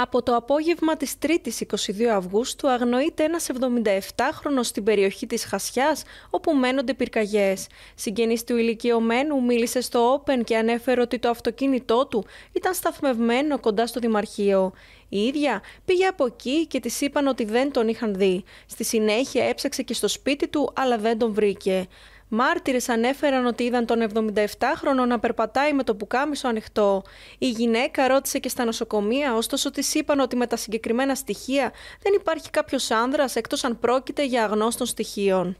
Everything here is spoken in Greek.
Από το απόγευμα της 3ης 22 Αυγούστου αγνοείται ένας 77χρονος στην περιοχή της Χασιάς όπου μένονται πυρκαγιές. Συγγενής του ηλικιωμένου μίλησε στο Open και ανέφερε ότι το αυτοκίνητό του ήταν σταθμευμένο κοντά στο Δημαρχείο. Η ίδια πήγε από εκεί και της είπαν ότι δεν τον είχαν δει. Στη συνέχεια έψαξε και στο σπίτι του αλλά δεν τον βρήκε. Μάρτυρες ανέφεραν ότι είδαν τον 77χρονο να περπατάει με το πουκάμισο ανοιχτό. Η γυναίκα ρώτησε και στα νοσοκομεία, ωστόσο της είπαν ότι με τα συγκεκριμένα στοιχεία δεν υπάρχει κάποιος άνδρας εκτός αν πρόκειται για αγνώστων στοιχείων.